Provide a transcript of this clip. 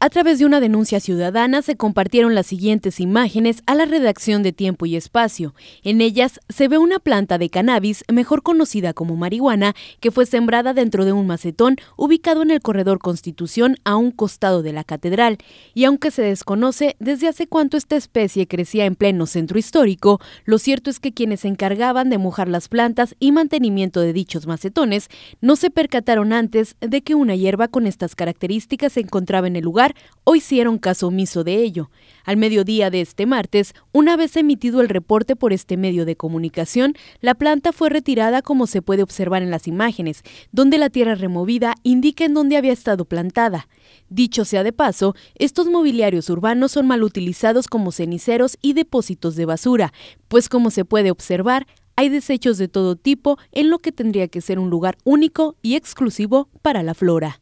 A través de una denuncia ciudadana se compartieron las siguientes imágenes a la redacción de Tiempo y Espacio. En ellas se ve una planta de cannabis, mejor conocida como marihuana, que fue sembrada dentro de un macetón ubicado en el corredor Constitución a un costado de la catedral. Y aunque se desconoce desde hace cuánto esta especie crecía en pleno centro histórico, lo cierto es que quienes se encargaban de mojar las plantas y mantenimiento de dichos macetones no se percataron antes de que una hierba con estas características se encontraba en el lugar o hicieron caso omiso de ello. Al mediodía de este martes, una vez emitido el reporte por este medio de comunicación, la planta fue retirada como se puede observar en las imágenes, donde la tierra removida indica en dónde había estado plantada. Dicho sea de paso, estos mobiliarios urbanos son mal utilizados como ceniceros y depósitos de basura, pues como se puede observar, hay desechos de todo tipo en lo que tendría que ser un lugar único y exclusivo para la flora.